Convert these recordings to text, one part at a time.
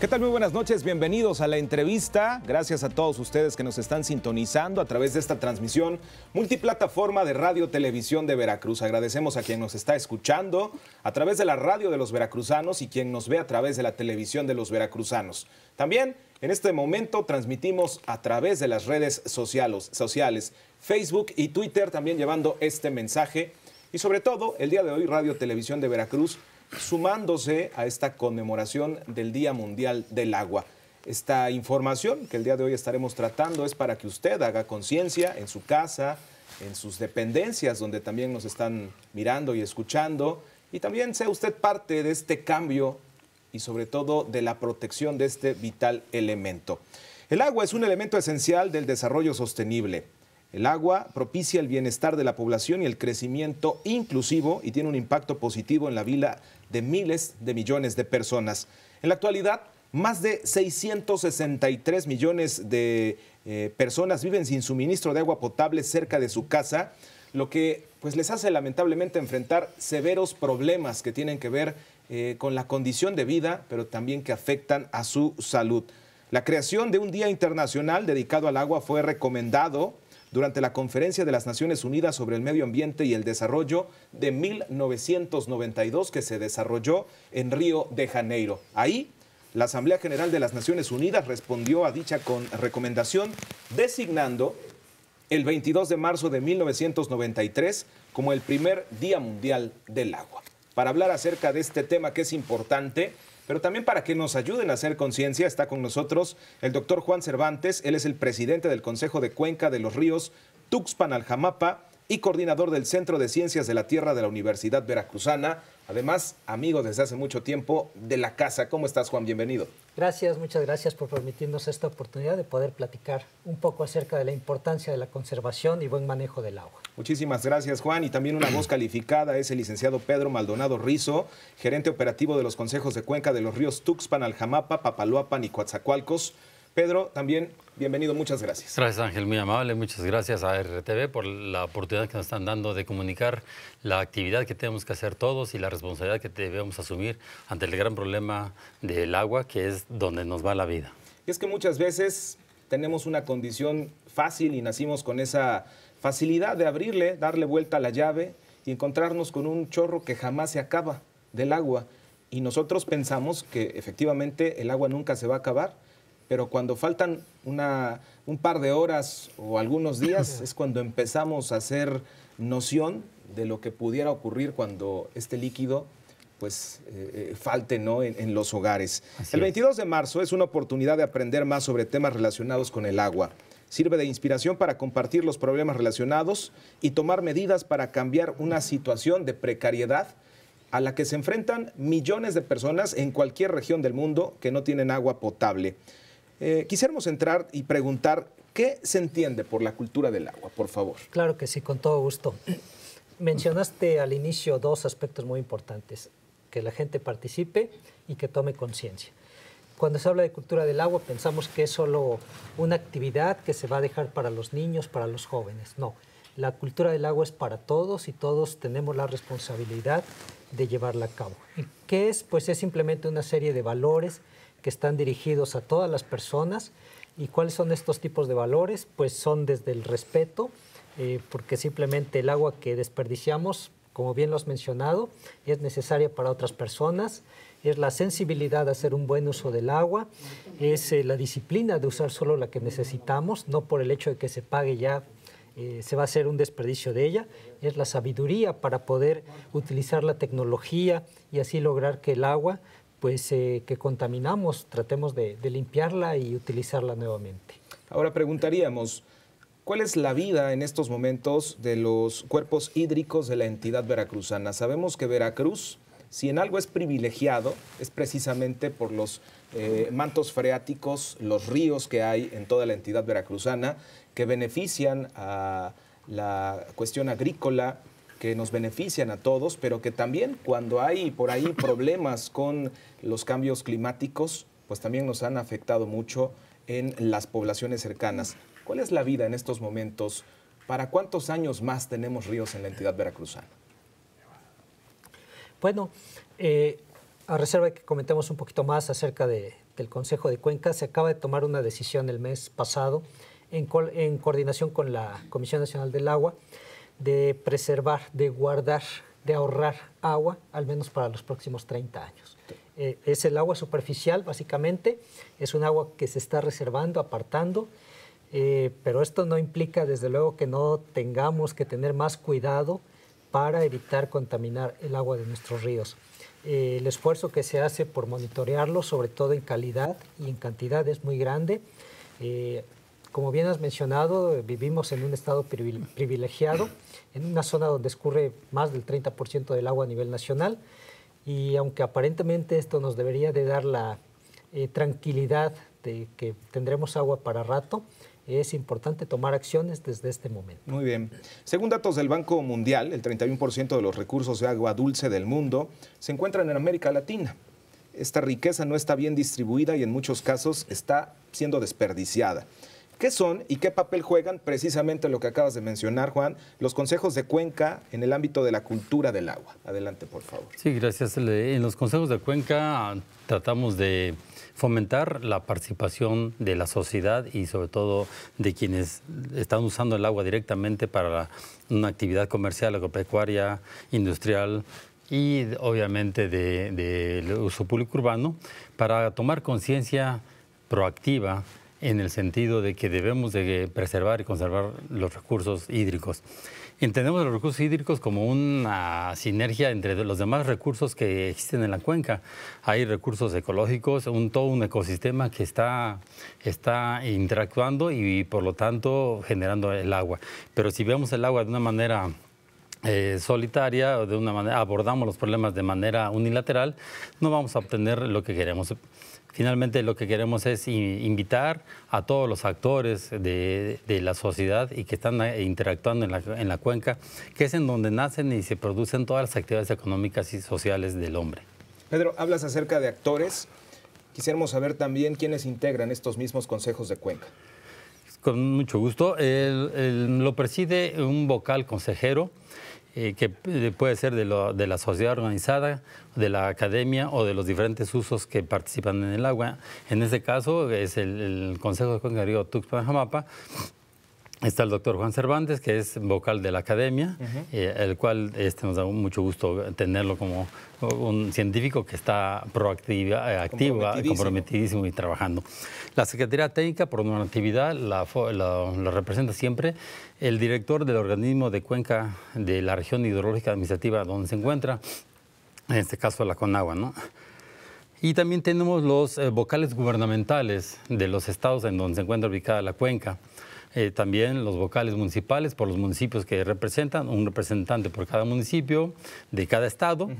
¿Qué tal? Muy buenas noches, bienvenidos a la entrevista. Gracias a todos ustedes que nos están sintonizando a través de esta transmisión multiplataforma de Radio Televisión de Veracruz. Agradecemos a quien nos está escuchando a través de la radio de los veracruzanos y quien nos ve a través de la televisión de los veracruzanos. También en este momento transmitimos a través de las redes sociales, Facebook y Twitter, también llevando este mensaje. Y sobre todo, el día de hoy Radio Televisión de Veracruz sumándose a esta conmemoración del Día Mundial del Agua. Esta información que el día de hoy estaremos tratando es para que usted haga conciencia en su casa, en sus dependencias, donde también nos están mirando y escuchando, y también sea usted parte de este cambio y sobre todo de la protección de este vital elemento. El agua es un elemento esencial del desarrollo sostenible. El agua propicia el bienestar de la población y el crecimiento inclusivo y tiene un impacto positivo en la vida de miles de millones de personas. En la actualidad, más de 663 millones de eh, personas viven sin suministro de agua potable cerca de su casa, lo que pues, les hace lamentablemente enfrentar severos problemas que tienen que ver eh, con la condición de vida, pero también que afectan a su salud. La creación de un Día Internacional dedicado al agua fue recomendado durante la Conferencia de las Naciones Unidas sobre el Medio Ambiente y el Desarrollo de 1992 que se desarrolló en Río de Janeiro. Ahí, la Asamblea General de las Naciones Unidas respondió a dicha con recomendación designando el 22 de marzo de 1993 como el primer Día Mundial del Agua. Para hablar acerca de este tema que es importante, pero también para que nos ayuden a hacer conciencia. Está con nosotros el doctor Juan Cervantes, él es el presidente del Consejo de Cuenca de los Ríos Tuxpan Aljamapa y coordinador del Centro de Ciencias de la Tierra de la Universidad Veracruzana. Además, amigo desde hace mucho tiempo de la casa. ¿Cómo estás, Juan? Bienvenido. Gracias, muchas gracias por permitirnos esta oportunidad de poder platicar un poco acerca de la importancia de la conservación y buen manejo del agua. Muchísimas gracias, Juan. Y también una voz calificada es el licenciado Pedro Maldonado Rizo, gerente operativo de los consejos de cuenca de los ríos Tuxpan, Aljamapa, Papaloapan y Coatzacoalcos Pedro, también bienvenido, muchas gracias. Gracias Ángel, muy amable, muchas gracias a RTV por la oportunidad que nos están dando de comunicar la actividad que tenemos que hacer todos y la responsabilidad que debemos asumir ante el gran problema del agua, que es donde nos va la vida. es que muchas veces tenemos una condición fácil y nacimos con esa facilidad de abrirle, darle vuelta a la llave y encontrarnos con un chorro que jamás se acaba del agua. Y nosotros pensamos que efectivamente el agua nunca se va a acabar pero cuando faltan un par de horas o algunos días es cuando empezamos a hacer noción de lo que pudiera ocurrir cuando este líquido pues eh, eh, falte ¿no? en, los hogares. el 22 de marzo es una oportunidad de aprender más sobre temas relacionados con el agua. Sirve de inspiración para compartir los problemas relacionados y tomar medidas para cambiar una situación de precariedad a la que se enfrentan millones de personas en cualquier región del mundo que no tienen agua potable. Eh, quisiéramos entrar y preguntar qué se entiende por la cultura del agua, por favor. Claro que sí, con todo gusto. Mencionaste al inicio dos aspectos muy importantes, que la gente participe y que tome conciencia. Cuando se habla de cultura del agua pensamos que es solo una actividad que se va a dejar para los niños, para los jóvenes. No, la cultura del agua es para todos y todos tenemos la responsabilidad de llevarla a cabo. ¿Y qué es? Pues es simplemente una serie de valores que están dirigidos a todas las personas. ¿Y cuáles son estos tipos de valores? Pues son desde el respeto, eh, porque simplemente el agua que desperdiciamos, como bien lo has mencionado, es necesaria para otras personas, es la sensibilidad a hacer un buen uso del agua, es eh, la disciplina de usar solo la que necesitamos, no por el hecho de que se pague ya eh, se va a hacer un desperdicio de ella, es la sabiduría para poder utilizar la tecnología y así lograr que el agua pues eh, que contaminamos, tratemos de, limpiarla y utilizarla nuevamente. Ahora preguntaríamos, ¿cuál es la vida en estos momentos de los cuerpos hídricos de la entidad veracruzana? Sabemos que Veracruz, si en algo es privilegiado, es precisamente por los eh, mantos freáticos, los ríos que hay en toda la entidad veracruzana, que benefician a la cuestión agrícola, que nos benefician a todos, pero que también cuando hay por ahí problemas con los cambios climáticos, pues también nos han afectado mucho en las poblaciones cercanas. ¿Cuál es la vida en estos momentos? ¿Para cuántos años más tenemos ríos en la entidad veracruzana? Bueno, eh, a reserva de que comentemos un poquito más acerca del Consejo de Cuenca, se acaba de tomar una decisión el mes pasado en coordinación con la Comisión Nacional del Agua de preservar, de guardar, de ahorrar agua, al menos para los próximos 30 años. Eh, es el agua superficial, básicamente, es un agua que se está reservando, apartando, eh, pero esto no implica, desde luego, que no tengamos que tener más cuidado para evitar contaminar el agua de nuestros ríos. Eh, el esfuerzo que se hace por monitorearlo, sobre todo en calidad y en cantidad, es muy grande. Como bien has mencionado, vivimos en un estado privilegiado, en una zona donde escurre más del 30% del agua a nivel nacional y aunque aparentemente esto nos debería de dar la eh, tranquilidad de que tendremos agua para rato, es importante tomar acciones desde este momento. Muy bien. Según datos del Banco Mundial, el 31% de los recursos de agua dulce del mundo se encuentran en América Latina. Esta riqueza no está bien distribuida y en muchos casos está siendo desperdiciada. ¿Qué son y qué papel juegan precisamente lo que acabas de mencionar, Juan, los consejos de Cuenca en el ámbito de la cultura del agua? Adelante, por favor. Sí, gracias. En los consejos de Cuenca tratamos de fomentar la participación de la sociedad y sobre todo de quienes están usando el agua directamente para una actividad comercial, agropecuaria, industrial, y obviamente del de uso público urbano para tomar conciencia proactiva en el sentido de que debemos de preservar y conservar los recursos hídricos. Entendemos los recursos hídricos como una sinergia entre los demás recursos que existen en la cuenca. Hay recursos ecológicos, un, todo un ecosistema que está, está interactuando y, por lo tanto generando el agua. Pero si vemos el agua de una manera eh, solitaria, de una manera, abordamos los problemas de manera unilateral, no vamos a obtener lo que queremos. Finalmente lo que queremos es invitar a todos los actores de, la sociedad y que están eh, interactuando en la, cuenca, que es en donde nacen y se producen todas las actividades económicas y sociales del hombre. Pedro, hablas acerca de actores. Quisiéramos saber también quiénes integran estos mismos consejos de cuenca. Con mucho gusto. lo preside un vocal consejero eh, que eh, puede ser de, la sociedad organizada, de la academia o de los diferentes usos que participan en el agua. En este caso es el, Consejo de de Tuxpan Jamapa Está el doctor Juan Cervantes, que es vocal de la academia, eh, el cual este, nos da mucho gusto tenerlo como un científico que está proactivo, eh, activo, comprometidísimo. comprometidísimo. y trabajando. La Secretaría Técnica, por una actividad, la, representa siempre el director del organismo de cuenca de la región hidrológica administrativa donde se encuentra, en este caso la Conagua, ¿no? Y también tenemos los eh, vocales gubernamentales de los estados en donde se encuentra ubicada la cuenca. Eh, también los vocales municipales por los municipios que representan, un representante por cada municipio de cada estado.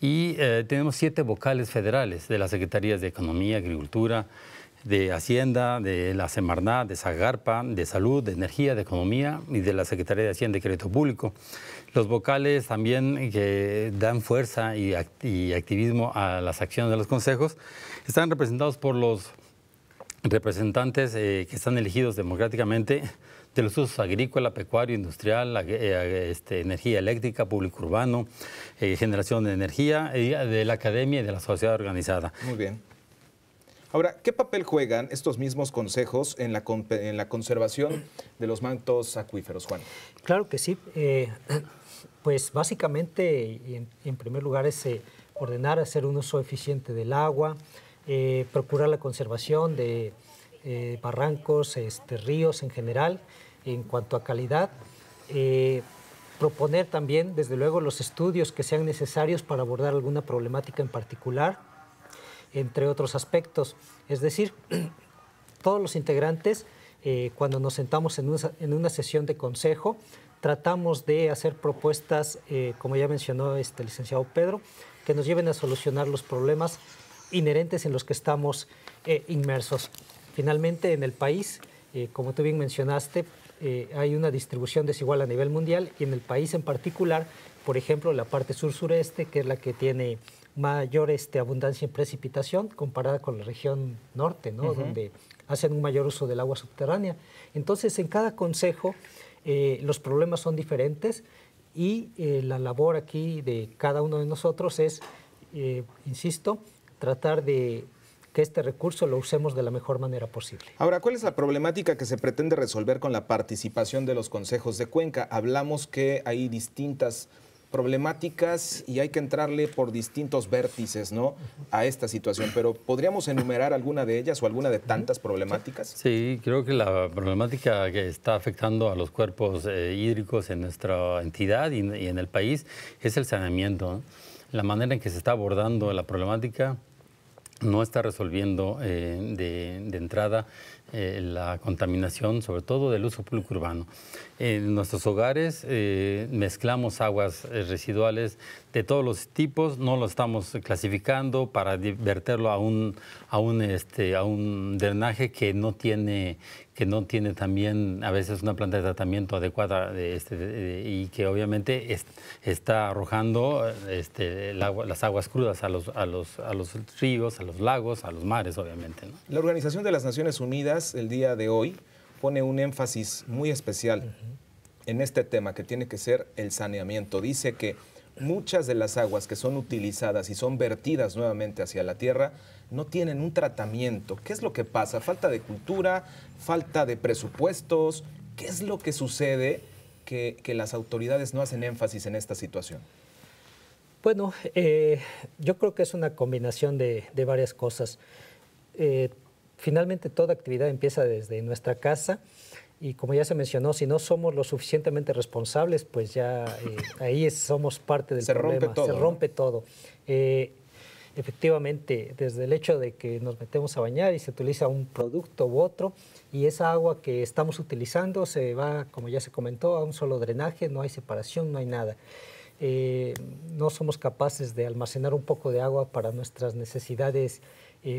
Y eh, tenemos siete vocales federales de las Secretarías de Economía, Agricultura, de Hacienda, de la Semarnat, de Zagarpa, de Salud, de Energía, de Economía y de la Secretaría de Hacienda y Crédito Público. Los vocales también eh, que dan fuerza y activismo a las acciones de los consejos están representados por los representantes eh, que están elegidos democráticamente de los usos agrícola, pecuario, industrial, eh, este, energía eléctrica, público urbano, eh, generación de energía, de la academia y de la sociedad organizada. Muy bien. Ahora, ¿qué papel juegan estos mismos consejos en la, conservación de los mantos acuíferos, Juan? Claro que sí. pues básicamente, en, en primer lugar, es ordenar, hacer un uso eficiente del agua, eh, procurar la conservación de eh, barrancos, este, ríos en general, en cuanto a calidad. Eh, proponer también, desde luego, los estudios que sean necesarios para abordar alguna problemática en particular, entre otros aspectos. Es decir, todos los integrantes, cuando nos sentamos en una, sesión de consejo, tratamos de hacer propuestas, como ya mencionó este licenciado Pedro, que nos lleven a solucionar los problemas inherentes en los que estamos eh, inmersos. Finalmente, en el país, eh, como tú bien mencionaste, eh, hay una distribución desigual a nivel mundial y en el país en particular, por ejemplo, la parte sur-sureste, que es la que tiene mayor este, abundancia en precipitación comparada con la región norte, donde hacen un mayor uso del agua subterránea. Entonces, en cada consejo los problemas son diferentes y la labor aquí de cada uno de nosotros es, insisto, tratar de que este recurso lo usemos de la mejor manera posible. Ahora, ¿cuál es la problemática que se pretende resolver con la participación de los consejos de Cuenca? Hablamos que hay distintas problemáticas y hay que entrarle por distintos vértices ¿no? a esta situación, pero ¿podríamos enumerar alguna de ellas o alguna de tantas problemáticas? Sí, creo que la problemática que está afectando a los cuerpos eh, hídricos en nuestra entidad y, en el país es el saneamiento la manera en que se está abordando la problemática no está resolviendo eh, de, entrada eh, la contaminación, sobre todo del uso público urbano. En nuestros hogares eh, mezclamos aguas residuales de todos los tipos, no lo estamos clasificando para verterlo a un, este, a un drenaje que no tiene que no tiene también a veces una planta de tratamiento adecuada de este, y que obviamente está arrojando este, las aguas crudas a los, los, a los ríos, a los lagos, a los mares, obviamente. La Organización de las Naciones Unidas el día de hoy pone un énfasis muy especial en este tema que tiene que ser el saneamiento. Dice que muchas de las aguas que son utilizadas y son vertidas nuevamente hacia la tierra no tienen un tratamiento. ¿Qué es lo que pasa? Falta de cultura, falta de presupuestos. ¿Qué es lo que sucede que, las autoridades no hacen énfasis en esta situación? Bueno, eh, yo creo que es una combinación de, varias cosas. Eh, finalmente toda actividad empieza desde nuestra casa y como ya se mencionó, si no somos lo suficientemente responsables, pues ya eh, ahí somos parte del problema. se rompe todo. Eh, efectivamente, desde el hecho de que nos metemos a bañar y se utiliza un producto u otro, y esa agua que estamos utilizando se va, como ya se comentó, a un solo drenaje, no hay separación, no hay nada. Eh, no somos capaces de almacenar un poco de agua para nuestras necesidades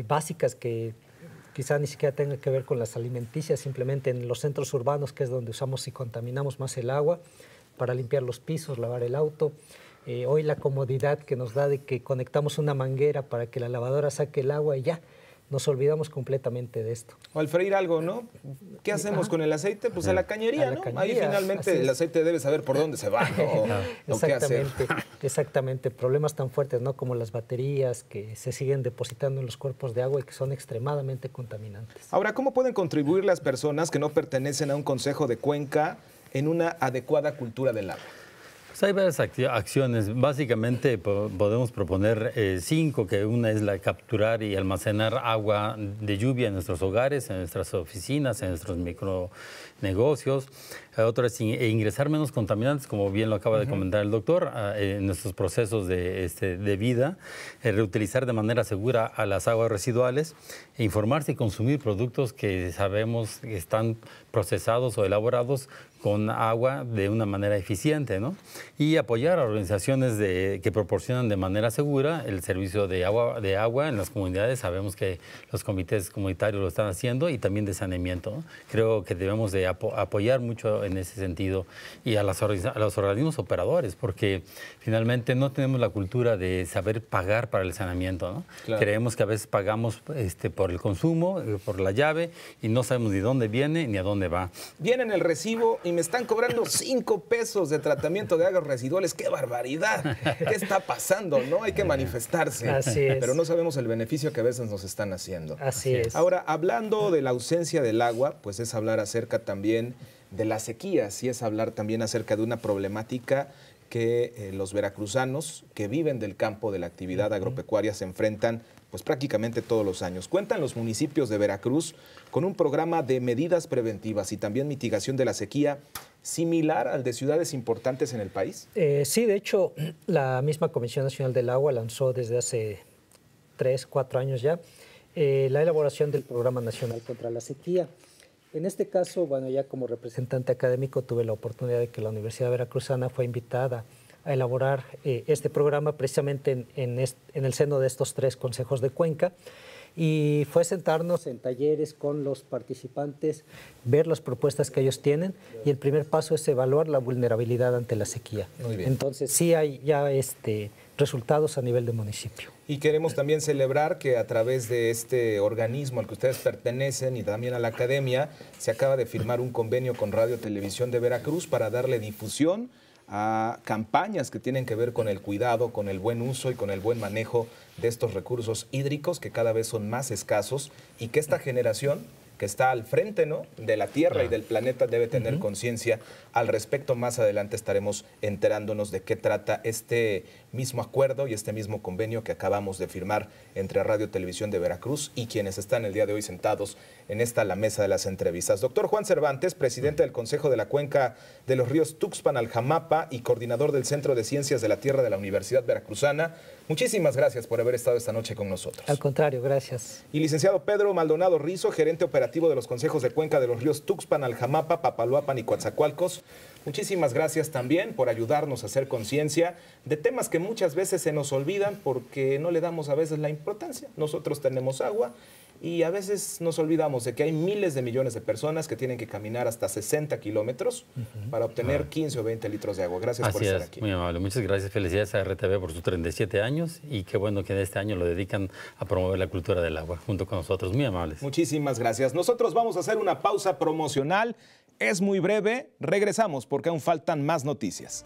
básicas que quizá ni siquiera tenga que ver con las alimenticias, simplemente en los centros urbanos, que es donde usamos y contaminamos más el agua, para limpiar los pisos, lavar el auto. Eh, hoy la comodidad que nos da de que conectamos una manguera para que la lavadora saque el agua y ya, nos olvidamos completamente de esto. al freír algo, ¿no? ¿Qué hacemos con el aceite? Pues a la cañería, ¿no? Ahí finalmente el aceite debe saber por dónde se va, ¿no? no. exactamente, exactamente. Problemas tan fuertes, ¿no? Como las baterías que se siguen depositando en los cuerpos de agua y que son extremadamente contaminantes. Ahora, ¿cómo pueden contribuir las personas que no pertenecen a un consejo de cuenca en una adecuada cultura del agua? Pues hay varias acciones. Básicamente podemos proponer eh, cinco, que una es la capturar y almacenar agua de lluvia en nuestros hogares, en nuestras oficinas, en nuestros micronegocios. Eh, otra es e ingresar menos contaminantes, como bien lo acaba de comentar el doctor, ah, en nuestros procesos de, este, vida, eh, reutilizar de manera segura a las aguas residuales, e informarse y consumir productos que sabemos que están procesados o elaborados con agua de una manera eficiente, ¿no? Y apoyar a organizaciones de, que proporcionan de manera segura el servicio de agua, de agua en las comunidades. Sabemos que los comités comunitarios lo están haciendo y también de saneamiento. Creo que debemos de apoyar mucho en ese sentido y a, las a los organismos operadores, porque finalmente no tenemos la cultura de saber pagar para el saneamiento, ¿no? Creemos que a veces pagamos este, por el consumo, eh, por la llave y no sabemos ni dónde viene ni a dónde va. Viene en el recibo y me están cobrando cinco pesos de tratamiento de aguas residuales. ¡Qué barbaridad! ¿Qué está pasando? No hay que manifestarse. Pero no sabemos el beneficio que a veces nos están haciendo. Así es. Ahora, hablando de la ausencia del agua, pues es hablar acerca también de las sequías y es hablar también acerca de una problemática que eh, los veracruzanos que viven del campo de la actividad agropecuaria se enfrentan pues prácticamente todos los años. Cuentan los municipios de Veracruz con un programa de medidas preventivas y también mitigación de la sequía similar al de ciudades importantes en el país. Eh, sí, de hecho, la misma Comisión Nacional del Agua lanzó desde hace tres, cuatro años ya eh, la elaboración del Programa Nacional contra la Sequía. En este caso, bueno, ya como representante académico tuve la oportunidad de que la Universidad Veracruzana fue invitada elaborar eh, este programa precisamente en, el seno de estos tres consejos de Cuenca. Y fue sentarnos en talleres con los participantes, ver las propuestas que ellos tienen y el primer paso es evaluar la vulnerabilidad ante la sequía. Entonces sí hay ya este, resultados a nivel de municipio. Y queremos también celebrar que a través de este organismo al que ustedes pertenecen y también a la academia, se acaba de firmar un convenio con Radio Televisión de Veracruz para darle difusión a campañas que tienen que ver con el cuidado, con el buen uso y con el buen manejo de estos recursos hídricos que cada vez son más escasos y que esta generación que está al frente ¿no? de la Tierra y del planeta debe tener conciencia al respecto. Más adelante estaremos enterándonos de qué trata este mismo acuerdo y este mismo convenio que acabamos de firmar entre Radio Televisión de Veracruz y quienes están el día de hoy sentados en esta la mesa de las entrevistas. Doctor Juan Cervantes, presidente del Consejo de la Cuenca de los Ríos Tuxpan Aljamapa y coordinador del Centro de Ciencias de la Tierra de la Universidad Veracruzana, muchísimas gracias por haber estado esta noche con nosotros. Al contrario, gracias. Y licenciado Pedro Maldonado Rizo, gerente operativo de los Consejos de Cuenca de los Ríos Tuxpan Aljamapa, Papaloapan y Coatzacoalcos. Muchísimas gracias también por ayudarnos a hacer conciencia de temas que muchas veces se nos olvidan porque no le damos a veces la importancia. Nosotros tenemos agua y a veces nos olvidamos de que hay miles de millones de personas que tienen que caminar hasta 60 kilómetros para obtener 15 ah. o 20 litros de agua. Gracias por estar aquí. Muy amable. Muchas gracias. Felicidades a RTV por sus 37 años y qué bueno que en este año lo dedican a promover la cultura del agua junto con nosotros. Muy amables. Muchísimas gracias. Nosotros vamos a hacer una pausa promocional. Es muy breve, regresamos porque aún faltan más noticias.